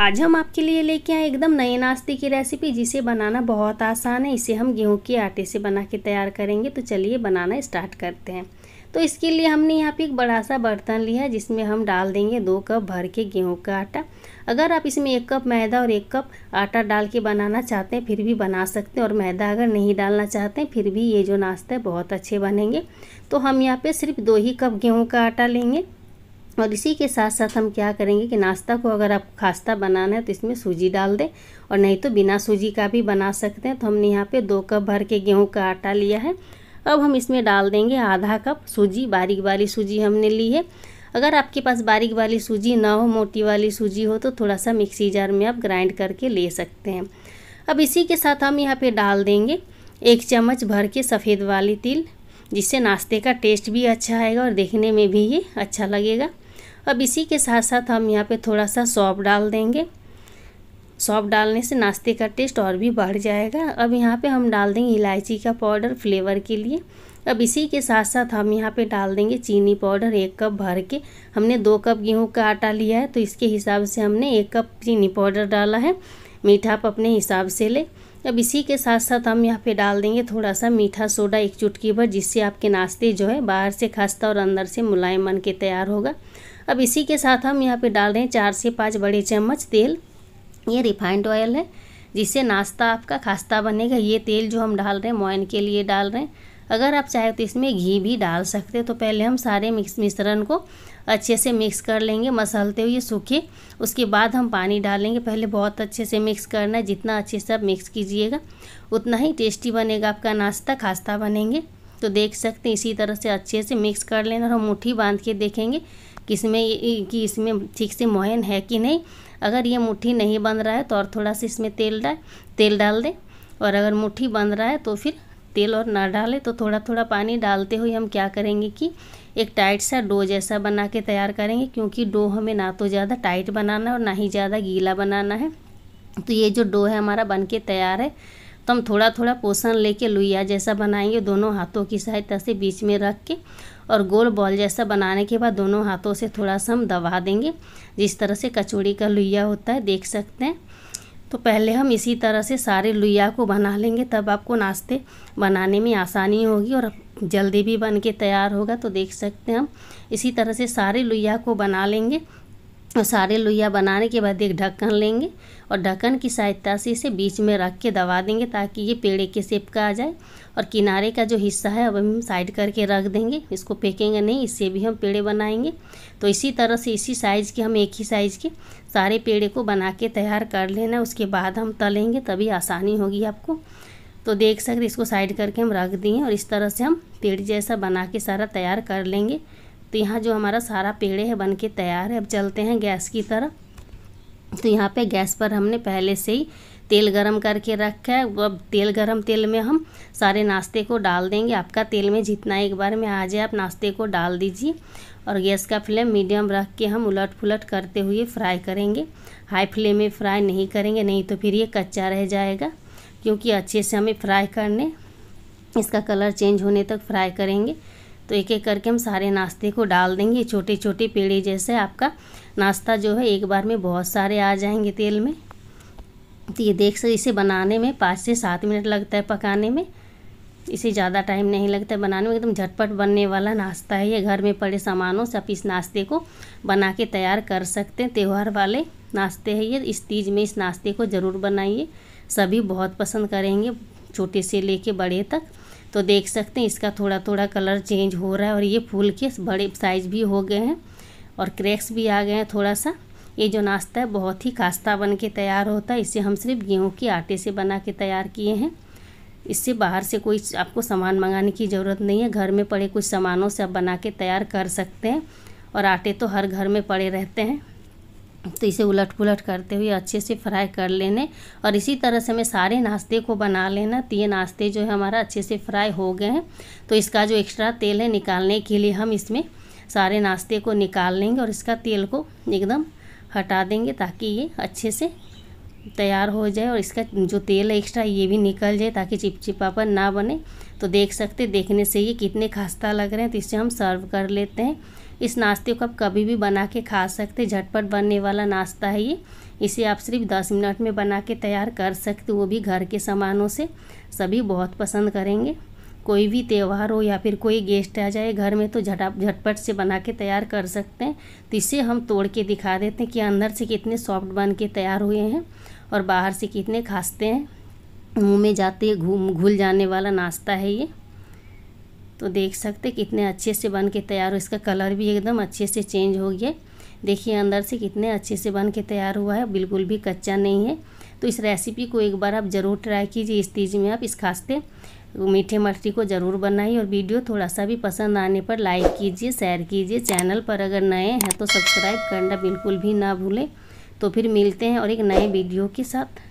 आज हम आपके लिए लेके आए एकदम नए नाश्ते की रेसिपी जिसे बनाना बहुत आसान है इसे हम गेहूं के आटे से बना के तैयार करेंगे तो चलिए बनाना स्टार्ट करते हैं तो इसके लिए हमने यहाँ पे एक बड़ा सा बर्तन लिया है जिसमें हम डाल देंगे दो कप भर के गेहूं का आटा अगर आप इसमें एक कप मैदा और एक कप आटा डाल के बनाना चाहते हैं फिर भी बना सकते हैं और मैदा अगर नहीं डालना चाहते हैं फिर भी ये जो नाश्ता है बहुत अच्छे बनेंगे तो हम यहाँ पर सिर्फ दो ही कप गेहूँ का आटा लेंगे और इसी के साथ साथ हम क्या करेंगे कि नाश्ता को अगर आप खास्ता बनाना है तो इसमें सूजी डाल दें और नहीं तो बिना सूजी का भी बना सकते हैं तो हमने यहाँ पे दो कप भर के गेहूँ का आटा लिया है अब हम इसमें डाल देंगे आधा कप सूजी बारीक वाली सूजी हमने ली है अगर आपके पास बारीक वाली सूजी ना हो मोटी वाली सूजी हो तो थोड़ा सा मिक्सी जार में आप ग्राइंड करके ले सकते हैं अब इसी के साथ हम यहाँ पर डाल देंगे एक चम्मच भर के सफ़ेद वाली तिल जिससे नाश्ते का टेस्ट भी अच्छा आएगा और देखने में भी ये अच्छा लगेगा अब इसी के साथ साथ हम यहाँ पे थोड़ा सा सौंप डाल देंगे सौंप डालने से नाश्ते का टेस्ट और भी बढ़ जाएगा अब यहाँ पे हम डाल देंगे इलायची का पाउडर फ्लेवर के लिए अब इसी के साथ साथ हम यहाँ पे डाल देंगे चीनी पाउडर एक कप भर के हमने दो कप गेहूँ का आटा लिया है तो इसके हिसाब से हमने एक कप चीनी पाउडर डाला है मीठा आप अपने हिसाब से ले अब इसी के साथ साथ हम यहाँ पे डाल देंगे थोड़ा सा मीठा सोडा एक चुटकी भर जिससे आपके नाश्ते जो है बाहर से खस्ता और अंदर से मुलायम बन के तैयार होगा अब इसी के साथ हम यहाँ पे डाल रहे हैं चार से पाँच बड़े चम्मच तेल ये रिफाइंड ऑयल है जिससे नाश्ता आपका खास्ता बनेगा ये तेल जो हम डाल रहे हैं मोइन के लिए डाल रहे हैं अगर आप चाहे तो इसमें घी भी डाल सकते हैं तो पहले हम सारे मिक्स मिश्रण को अच्छे से मिक्स कर लेंगे मसलते हुए सूखे उसके बाद हम पानी डालेंगे पहले बहुत अच्छे से मिक्स करना है जितना अच्छे से आप मिक्स कीजिएगा उतना ही टेस्टी बनेगा आपका नाश्ता खास्ता बनेंगे तो देख सकते हैं इसी तरह से अच्छे से मिक्स कर लेना और हम मुठ्ठी बांध के देखेंगे कि इसमें कि इसमें ठीक से मोहन है कि नहीं अगर ये मुट्ठी नहीं बन रहा है तो और थोड़ा सा इसमें तेल डाल तेल डाल दें और अगर मुट्ठी बन रहा है तो फिर तेल और ना डालें तो थोड़ा थोड़ा पानी डालते हुए हम क्या करेंगे कि एक टाइट सा डो जैसा बना के तैयार करेंगे क्योंकि डो हमें ना तो ज़्यादा टाइट बनाना है और ना ही ज़्यादा गीला बनाना है तो ये जो डो है हमारा बन के तैयार है हम थोड़ा थोड़ा पोषण लेके लुइया जैसा बनाएंगे दोनों हाथों की सहायता से बीच में रख के और गोल बॉल जैसा बनाने के बाद दोनों हाथों से थोड़ा सा हम दबा देंगे जिस तरह से कचौड़ी का लुइया होता है देख सकते हैं तो पहले हम इसी तरह से सारे लुइया को बना लेंगे तब आपको नाश्ते बनाने में आसानी होगी और जल्दी भी बन के तैयार होगा तो देख सकते हैं हम इसी तरह से सारे लुइया को बना लेंगे और सारे लोहिया बनाने के बाद एक ढक्कन लेंगे और ढक्कन की सहायता से इसे बीच में रख के दबा देंगे ताकि ये पेड़े के सेप का आ जाए और किनारे का जो हिस्सा है अब हम साइड करके रख देंगे इसको फेंकेंगे नहीं इससे भी हम पेड़े बनाएंगे तो इसी तरह से इसी साइज़ के हम एक ही साइज़ के सारे पेड़े को बना के तैयार कर लेना उसके बाद हम तलेंगे तभी आसानी होगी आपको तो देख सकते इसको साइड करके हम रख दिए और इस तरह से हम पेड़ जैसा बना के सारा तैयार कर लेंगे तो यहाँ जो हमारा सारा पेड़े है बन के तैयार है अब चलते हैं गैस की तरफ तो यहाँ पे गैस पर हमने पहले से ही तेल गरम करके रखा है अब तेल गरम तेल में हम सारे नाश्ते को डाल देंगे आपका तेल में जितना एक बार में आ जाए आप नाश्ते को डाल दीजिए और गैस का फ्लेम मीडियम रख के हम उलट पुलट करते हुए फ्राई करेंगे हाई फ्लेम में फ्राई नहीं करेंगे नहीं तो फिर ये कच्चा रह जाएगा क्योंकि अच्छे से हमें फ्राई करने इसका कलर चेंज होने तक फ्राई करेंगे तो एक एक करके हम सारे नाश्ते को डाल देंगे छोटे छोटे पेड़े जैसे आपका नाश्ता जो है एक बार में बहुत सारे आ जाएंगे तेल में तो ये देख सकते इसे बनाने में पाँच से सात मिनट लगता है पकाने में इसे ज़्यादा टाइम नहीं लगता है बनाने में एकदम झटपट बनने वाला नाश्ता है ये घर में पड़े सामानों से आप इस नाश्ते को बना के तैयार कर सकते हैं त्यौहार वाले नाश्ते हैं ये इस तीज में इस नाश्ते को ज़रूर बनाइए सभी बहुत पसंद करेंगे छोटे से लेके बड़े तक तो देख सकते हैं इसका थोड़ा थोड़ा कलर चेंज हो रहा है और ये फूल के बड़े साइज भी हो गए हैं और क्रैक्स भी आ गए हैं थोड़ा सा ये जो नाश्ता है बहुत ही खास्ता बन के तैयार होता है इसे हम सिर्फ गेहूँ के आटे से बना के तैयार किए हैं इससे बाहर से कोई आपको सामान मंगाने की ज़रूरत नहीं है घर में पड़े कुछ सामानों से आप बना के तैयार कर सकते हैं और आटे तो हर घर में पड़े रहते हैं तो इसे उलट पुलट करते हुए अच्छे से फ्राई कर लेने और इसी तरह से हमें सारे नाश्ते को बना लेना तो ये नाश्ते जो है हमारा अच्छे से फ्राई हो गए हैं तो इसका जो एक्स्ट्रा तेल है निकालने के लिए हम इसमें सारे नाश्ते को निकाल लेंगे और इसका तेल को एकदम हटा देंगे ताकि ये अच्छे से तैयार हो जाए और इसका जो तेल है एक्स्ट्रा ये भी निकल जाए ताकि चिपचिपापन ना बने तो देख सकते देखने से ये कितने खस्ता लग रहे हैं तो इसे हम सर्व कर लेते हैं इस नाश्ते को आप कभी भी बना के खा सकते झटपट बनने वाला नाश्ता है ये इसे आप सिर्फ दस मिनट में बना के तैयार कर सकते वो भी घर के सामानों से सभी बहुत पसंद करेंगे कोई भी त्यौहार हो या फिर कोई गेस्ट आ जाए घर में तो झटा झटपट से बना के तैयार कर सकते हैं तो इसे हम तोड़ के दिखा देते हैं कि अंदर से कितने सॉफ्ट बन के तैयार हुए हैं और बाहर से कितने खासते हैं मुंह में जाते घूम घुल जाने वाला नाश्ता है ये तो देख सकते कितने अच्छे से बन के तैयार हो इसका कलर भी एकदम अच्छे से चेंज हो गया देखिए अंदर से कितने अच्छे से बन के तैयार हुआ है बिल्कुल भी कच्चा नहीं है तो इस रेसिपी को एक बार आप ज़रूर ट्राई कीजिए इस चीज़ में आप इस खासते मीठे मछली को ज़रूर बनाइए और वीडियो थोड़ा सा भी पसंद आने पर लाइक कीजिए शेयर कीजिए चैनल पर अगर नए हैं तो सब्सक्राइब करना बिल्कुल भी ना भूलें तो फिर मिलते हैं और एक नए वीडियो के साथ